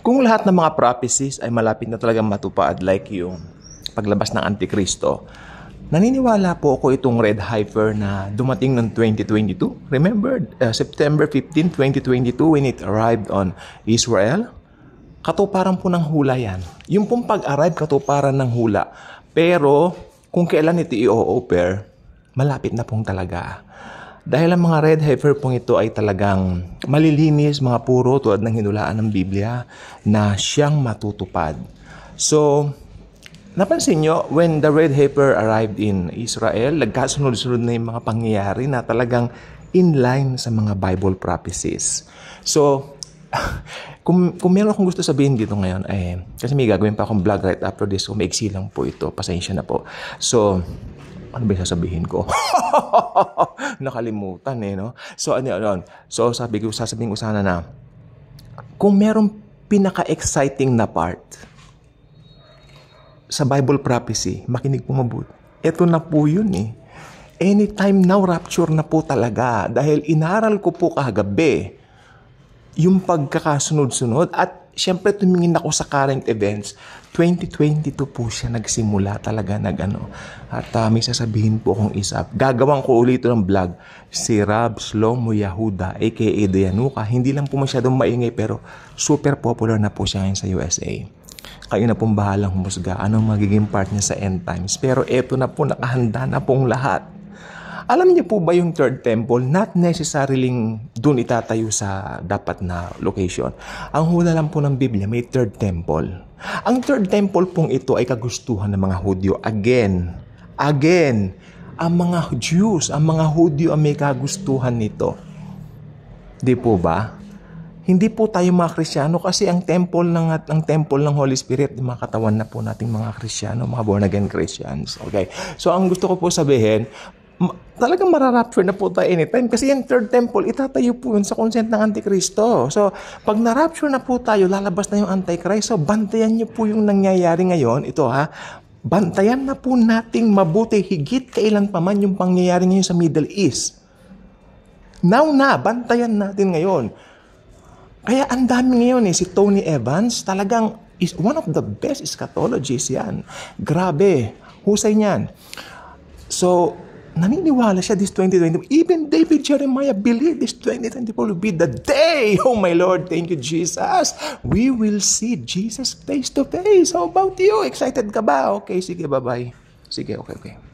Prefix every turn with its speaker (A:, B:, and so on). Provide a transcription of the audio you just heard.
A: Kung lahat ng mga prophecies ay malapit na talagang matupad like yung paglabas ng Antikristo, naniniwala po ako itong red heifer na dumating ng 2022. Remember, uh, September 15, 2022 when it arrived on Israel? Katuparan po ng hula yan. Yung pong pag-arrive, katuparan ng hula. Pero kung kailan ito i-offer, malapit na pong talaga. Dahil ang mga red heifer pong ito ay talagang malilinis, mga puro tulad ng hinulaan ng Biblia na siyang matutupad. So, napansin nyo, when the red heifer arrived in Israel, nagkasunod-sunod na yung mga pangyayari na talagang in line sa mga Bible prophecies. So, kung, kung meron akong gusto sabihin dito ngayon, eh, kasi may gagawin pa akong vlog right after this, so maiksi lang po ito, pasensya na po. So, ano ba yung sasabihin ko? nakalimutan eh, no? So, ano, ano, so sabi ko, sasabihin ko sana na, kung merong pinaka-exciting na part sa Bible prophecy, makinig po mabuti. Ito na po yun eh. Anytime now, rapture na po talaga. Dahil inaral ko po kagabi yung pagkakasunod-sunod at syempre tumingin ako sa current events. 2022 po siya nagsimula talaga nag ano. At uh, may sasabihin po akong isa. Gagawin ko ulit ng vlog. Si Rab Slomo Yahuda, aka Dayanuka. Hindi lang po masyadong maingay pero super popular na po siya ngayon sa USA. Kayo na pong bahalang humusga anong magiging part niya sa end times. Pero eto na po, nakahanda na pong lahat alam niyo po ba yung third temple, not necessarily dun itatayo sa dapat na location. Ang hula lang po ng Biblia, may third temple. Ang third temple pong ito ay kagustuhan ng mga Hudyo. Again, again, ang mga Jews, ang mga Hudyo ang may kagustuhan nito. Di po ba? Hindi po tayo mga Kristiyano kasi ang temple ng ang temple ng Holy Spirit mga katawan na po nating mga Kristiyano, mga born again Christians. Okay. So ang gusto ko po sabihin, ma- talagang mararapture na po tayo anytime kasi yung third temple, itatayo po yun sa consent ng Antikristo. So, pag narapture na po tayo, lalabas na yung Antichrist. So, bantayan niyo po yung nangyayari ngayon. Ito ha, bantayan na po nating mabuti higit kailan pa man yung pangyayari ngayon sa Middle East. Now na, bantayan natin ngayon. Kaya ang dami ngayon eh, si Tony Evans, talagang is one of the best eschatologists yan. Grabe, husay niyan. So, Naniniwala siya this 2020. Even David Jeremiah believed this 2024 will be the day. Oh my Lord, thank you Jesus. We will see Jesus face to face. How about you? Excited ka ba? Okay, sige, bye-bye. Sige, okay, okay.